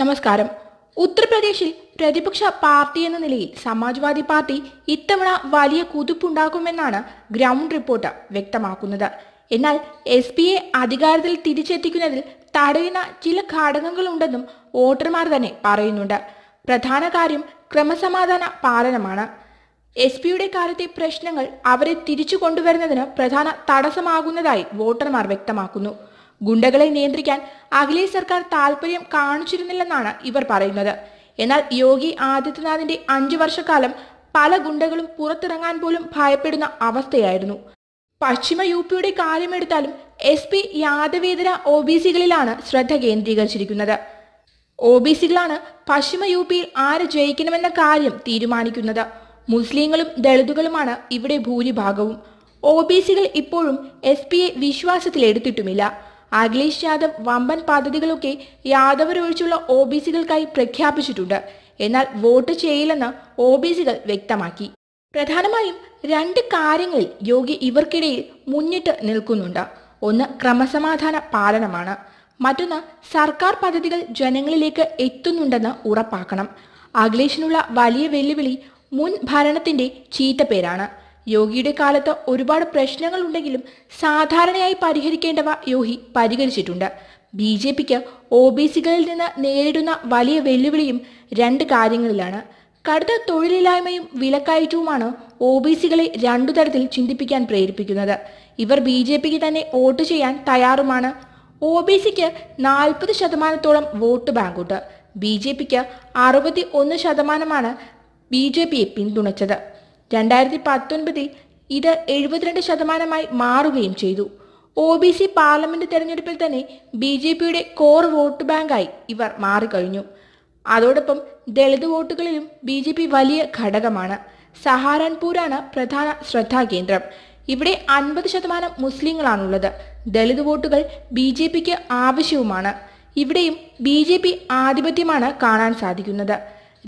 നമസ്കാരം ഉത്തർപ്രദേശിൽ പ്രതിപക്ഷ പാർട്ടി എന്ന നിലയിൽ സമാജ്വാദി പാർട്ടി ഇത്തവണ വലിയ കുതിപ്പുണ്ടാക്കുമെന്നാണ് ഗ്രൗണ്ട് റിപ്പോർട്ട് വ്യക്തമാക്കുന്നത് എന്നാൽ എസ് എ അധികാരത്തിൽ തിരിച്ചെത്തിക്കുന്നതിൽ തടയുന്ന ചില ഘടകങ്ങളുണ്ടെന്നും വോട്ടർമാർ തന്നെ പറയുന്നുണ്ട് പ്രധാന കാര്യം ക്രമസമാധാന പാലനമാണ് എസ് പിയുടെ കാലത്തെ പ്രശ്നങ്ങൾ അവരെ തിരിച്ചു കൊണ്ടുവരുന്നതിന് പ്രധാന തടസ്സമാകുന്നതായി വോട്ടർമാർ വ്യക്തമാക്കുന്നു ഗുണ്ടകളെ നിയന്ത്രിക്കാൻ അഖിലേഷ് സർക്കാർ താല്പര്യം കാണിച്ചിരുന്നില്ലെന്നാണ് ഇവർ പറയുന്നത് എന്നാൽ യോഗി ആദിത്യനാഥിന്റെ അഞ്ചു വർഷക്കാലം പല ഗുണ്ടകളും പുറത്തിറങ്ങാൻ പോലും ഭയപ്പെടുന്ന അവസ്ഥയായിരുന്നു പശ്ചിമ യു പിയുടെ കാര്യമെടുത്താലും എസ് പി യാദവേതര ഒ ബി സികളിലാണ് ശ്രദ്ധ കേന്ദ്രീകരിച്ചിരിക്കുന്നത് ഒ ബി സികളാണ് പശ്ചിമ യു പിയിൽ ആര് ജയിക്കണമെന്ന കാര്യം തീരുമാനിക്കുന്നത് മുസ്ലിങ്ങളും ദളിതുകളുമാണ് ഇവിടെ ഭൂരിഭാഗവും ഒ ബി സികൾ ഇപ്പോഴും എസ് പിയെ വിശ്വാസത്തിലെടുത്തിട്ടുമില്ല അഖിലേഷ് യാദവ് വമ്പൻ പദ്ധതികളൊക്കെ യാദവരൊഴിച്ചുള്ള ഒ ബി സികൾക്കായി പ്രഖ്യാപിച്ചിട്ടുണ്ട് എന്നാൽ വോട്ട് ചെയ്യില്ലെന്ന് ഒ ബി സികൾ വ്യക്തമാക്കി പ്രധാനമായും രണ്ട് കാര്യങ്ങളിൽ യോഗി ഇവർക്കിടയിൽ മുന്നിട്ട് നിൽക്കുന്നുണ്ട് ഒന്ന് ക്രമസമാധാന പാലനമാണ് മറ്റൊന്ന് സർക്കാർ പദ്ധതികൾ ജനങ്ങളിലേക്ക് എത്തുന്നുണ്ടെന്ന് ഉറപ്പാക്കണം അഖിലേഷിനുള്ള വലിയ വെല്ലുവിളി മുൻ ഭരണത്തിന്റെ ചീത്തപ്പേരാണ് യോഗിയുടെ കാലത്ത് ഒരുപാട് പ്രശ്നങ്ങൾ ഉണ്ടെങ്കിലും സാധാരണയായി പരിഹരിക്കേണ്ടവ യോഗി പരിഹരിച്ചിട്ടുണ്ട് ബി ജെ പിക്ക് ഒ ബി സികളിൽ നിന്ന് നേരിടുന്ന വലിയ വെല്ലുവിളിയും രണ്ട് കാര്യങ്ങളിലാണ് കടുത്ത തൊഴിലില്ലായ്മയും വിലക്കയറ്റവുമാണ് ഒ ബി സികളെ രണ്ടു തരത്തിൽ ചിന്തിപ്പിക്കാൻ പ്രേരിപ്പിക്കുന്നത് ഇവർ ബി ജെ പിക്ക് തന്നെ വോട്ട് ചെയ്യാൻ തയ്യാറുമാണ് ഒ ബി സിക്ക് നാൽപ്പത് ശതമാനത്തോളം വോട്ട് ബാങ്കുണ്ട് ബി ജെ പിക്ക് അറുപത്തി ഒന്ന് ശതമാനമാണ് ബി ജെ പിയെ പിന്തുണച്ചത് രണ്ടായിരത്തി പത്തൊൻപതിൽ ഇത് എഴുപത്തിരണ്ട് ശതമാനമായി മാറുകയും ചെയ്തു ഒ ബി സി പാർലമെന്റ് തെരഞ്ഞെടുപ്പിൽ തന്നെ ബി ജെ പിയുടെ കോർ വോട്ട് ബാങ്കായി ഇവർ മാറിക്കഴിഞ്ഞു അതോടൊപ്പം ദളിത് വോട്ടുകളിലും ബി ജെ പി വലിയ ഘടകമാണ് സഹാരൻപൂരാണ് പ്രധാന ശ്രദ്ധാകേന്ദ്രം ഇവിടെ അൻപത് ശതമാനം മുസ്ലിങ്ങളാണുള്ളത് ദളിത് വോട്ടുകൾ ബി ജെ പിക്ക് ആവശ്യവുമാണ് ഇവിടെയും ബി ജെ പി ആധിപത്യമാണ് കാണാൻ സാധിക്കുന്നത്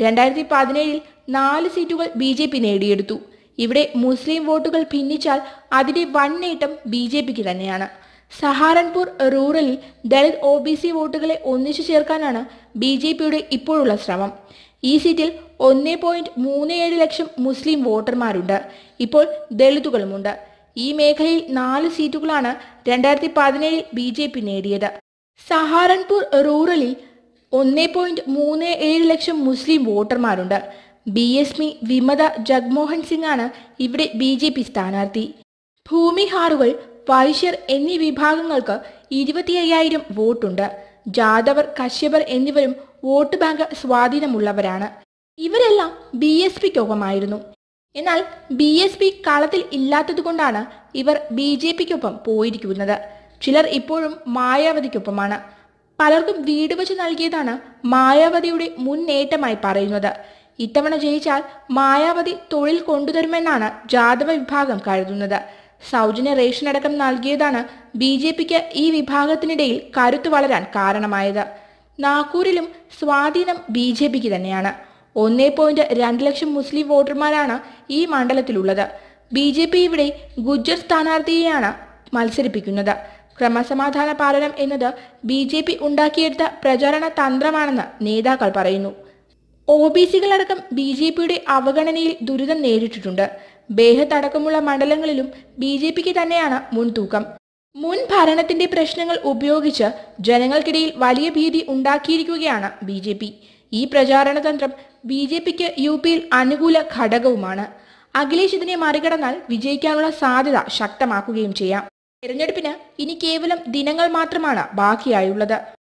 രണ്ടായിരത്തി പതിനേഴിൽ നാല് സീറ്റുകൾ ബി ജെ പി നേടിയെടുത്തു ഇവിടെ മുസ്ലിം വോട്ടുകൾ ഭിന്നിച്ചാൽ അതിന്റെ വൻ നേട്ടം ബി ജെ പിക്ക് തന്നെയാണ് സഹാരൻപൂർ റൂറലിൽ ദളിത് ഒ ബി സി വോട്ടുകളെ ഒന്നിച്ചു ചേർക്കാനാണ് ബി ജെ പിയുടെ ഇപ്പോഴുള്ള ശ്രമം ഈ സീറ്റിൽ ഒന്നേ പോയിന്റ് മൂന്ന് ഏഴ് ലക്ഷം മുസ്ലിം വോട്ടർമാരുണ്ട് ഇപ്പോൾ ദളിതുകളുമുണ്ട് ഈ മേഖലയിൽ നാല് സീറ്റുകളാണ് രണ്ടായിരത്തി പതിനേഴിൽ ബി ജെ പി നേടിയത് സഹാരൻപൂർ റൂറലിൽ ഒന്ന് പോയിന്റ് മൂന്ന് ഏഴ് ലക്ഷം മുസ്ലിം വോട്ടർമാരുണ്ട് ബി എസ് പി വിമത ജഗ്മോഹൻ സിംഗ് ആണ് ഇവിടെ ബി ജെ പി സ്ഥാനാർത്ഥി ഭൂമിഹാറുകൾ വൈശ്യർ എന്നീ വിഭാഗങ്ങൾക്ക് ഇരുപത്തി അയ്യായിരം വോട്ടുണ്ട് ജാദവർ കശ്യപർ എന്നിവരും വോട്ട് ബാങ്ക് സ്വാധീനമുള്ളവരാണ് ഇവരെല്ലാം ബി എസ് പിക്കൊപ്പമായിരുന്നു എന്നാൽ ബി എസ് പി കളത്തിൽ ഇല്ലാത്തതുകൊണ്ടാണ് ഇവർ ബി ജെ പിക്കൊപ്പം പോയിരിക്കുന്നത് ചിലർ ഇപ്പോഴും മായാവതിക്കൊപ്പമാണ് പലർക്കും വീട് വെച്ച് നൽകിയതാണ് മായാവതിയുടെ മുന്നേറ്റമായി പറയുന്നത് ഇത്തവണ ജയിച്ചാൽ മായാവതി തൊഴിൽ കൊണ്ടുതരുമെന്നാണ് ജാതവ വിഭാഗം കരുതുന്നത് സൗജന്യ റേഷൻ അടക്കം നൽകിയതാണ് ബി ജെ പിക്ക് ഈ വിഭാഗത്തിനിടയിൽ കരുത്തു വളരാൻ കാരണമായത് നാഗൂരിലും സ്വാധീനം ബി ജെ പിക്ക് തന്നെയാണ് ഒന്നേ പോയിന്റ് രണ്ട് ലക്ഷം മുസ്ലിം വോട്ടർമാരാണ് ഈ മണ്ഡലത്തിലുള്ളത് ബി ജെ പി ഇവിടെ ഗുജ്ജർ സ്ഥാനാർത്ഥിയെയാണ് മത്സരിപ്പിക്കുന്നത് ക്രമസമാധാന പാലനം എന്നത് ബി ജെ പി ഉണ്ടാക്കിയെടുത്ത പ്രചാരണ തന്ത്രമാണെന്ന് നേതാക്കൾ പറയുന്നു ഒ ബി സികളടക്കം ബി ജെ പിയുടെ അവഗണനയിൽ ദുരിതം നേരിട്ടിട്ടുണ്ട് ബേഹത്ത് അടക്കമുള്ള മണ്ഡലങ്ങളിലും ബി ജെ പിക്ക് തന്നെയാണ് മുൻതൂക്കം മുൻ ഭരണത്തിന്റെ പ്രശ്നങ്ങൾ ഉപയോഗിച്ച് ജനങ്ങൾക്കിടയിൽ വലിയ ഭീതി ഉണ്ടാക്കിയിരിക്കുകയാണ് ബി ജെ പി ഈ പ്രചാരണ തന്ത്രം ബി ജെ പിക്ക് യു പിയിൽ അനുകൂല ഘടകവുമാണ് അഖിലേഷ് ഇതിനെ മറികടന്നാൽ വിജയിക്കാനുള്ള സാധ്യത ശക്തമാക്കുകയും ചെയ്യാം തെരഞ്ഞെടുപ്പിന് ഇനി കേവലം ദിനങ്ങൾ മാത്രമാണ് ബാക്കിയായുള്ളത്